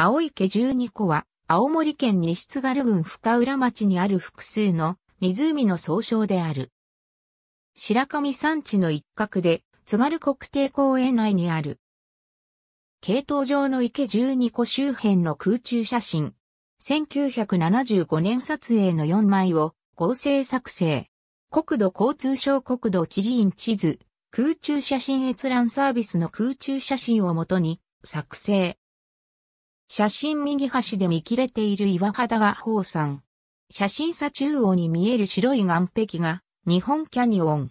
青池12個は、青森県西津軽郡深浦町にある複数の湖の総称である。白神山地の一角で、津軽国定公園内にある。系統上の池12個周辺の空中写真。1975年撮影の4枚を合成作成。国土交通省国土地理院地図、空中写真閲覧サービスの空中写真をもとに作成。写真右端で見切れている岩肌が宝山。写真左中央に見える白い岩壁が日本キャニオン。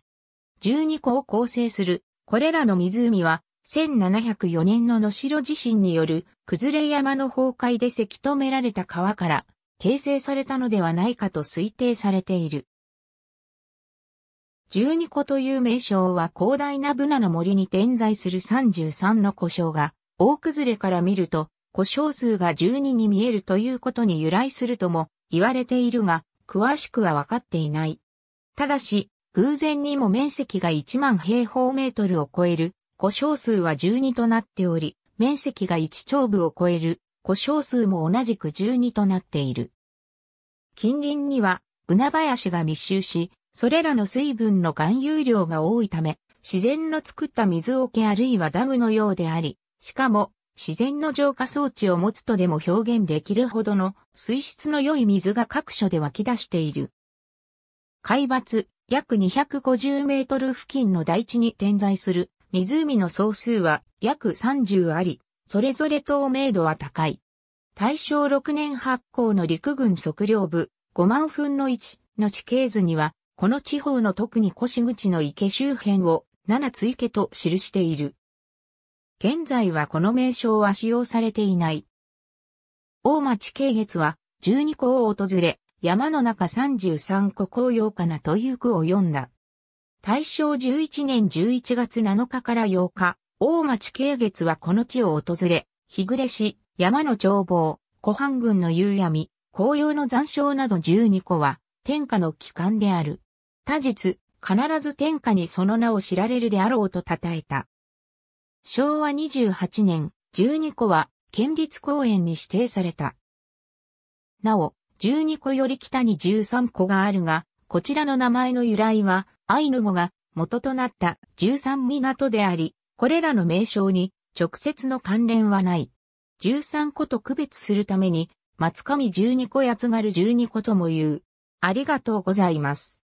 12個を構成する、これらの湖は、1704年の野代地震による崩れ山の崩壊でせき止められた川から形成されたのではないかと推定されている。12個という名称は広大なブナの森に点在する33の故障が、大崩れから見ると故障数が12に見えるということに由来するとも言われているが、詳しくは分かっていない。ただし、偶然にも面積が1万平方メートルを超える、故障数は12となっており、面積が1丁部を超える、故障数も同じく12となっている。近隣には、ブナ林が密集し、それらの水分の含有量が多いため、自然の作った水桶あるいはダムのようであり、しかも自然の浄化装置を持つとでも表現できるほどの水質の良い水が各所で湧き出している。海抜約250メートル付近の大地に点在する湖の総数は約30あり、それぞれ透明度は高い。大正6年発行の陸軍測量部5万分の1の地形図には、この地方の特に越口の池周辺を7つ池と記している。現在はこの名称は使用されていない。大町慶月は12個を訪れ、山の中33個紅葉かなという句を読んだ。大正11年11月7日から8日、大町慶月はこの地を訪れ、日暮れし、山の眺望、湖畔群の夕闇、紅葉の残照など12個は、天下の帰還である。他日、必ず天下にその名を知られるであろうと称えた。昭和28年、12個は県立公園に指定された。なお、12個より北に13個があるが、こちらの名前の由来は、アイヌ語が元となった13港であり、これらの名称に直接の関連はない。13個と区別するために、松上12個やつがる12個とも言う。ありがとうございます。